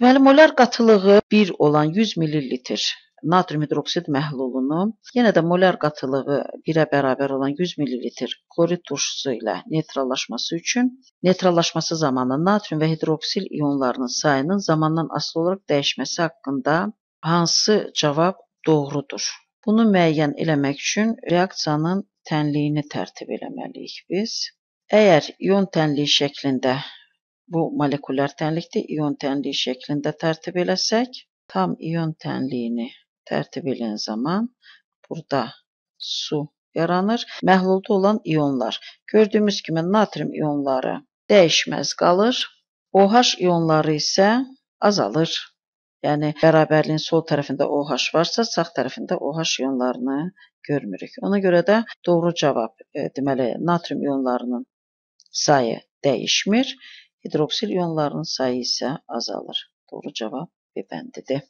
Deməli, molar qatılığı 1 olan 100 ml natrium hidroksid məhlulunu, yenə də molar qatılığı 1-ə bərabər olan 100 ml klorid turşusu ilə neytrallaşması üçün neytrallaşması zamanı natrium və hidroksil ionlarının sayının zamandan asılı olaraq dəyişməsi haqqında hansı cavab doğrudur? Bunu müəyyən eləmək üçün reaksiyanın tənliyini tərtib eləməliyik biz. Əgər ion tənliyi şəklində bu molekulyar tənlikdir. İon tənliyi şəklində tərtib eləsək, tam ion tənliyini tərtib eləyən zaman burada su yaranır. Məhlulda olan ionlar. Gördüyümüz kimi natrium ionları dəyişməz qalır. OH ionları isə azalır. Yəni bərabərliyin sol tərəfində OH varsa, sağ tərəfində OH ionlarını görmürük. Ona görə də doğru cavab e, deməli natrium ionlarının sayı dəyişmir. Hidroksil iyonlarının sayı ise azalır. Doğru cevap B bendidir.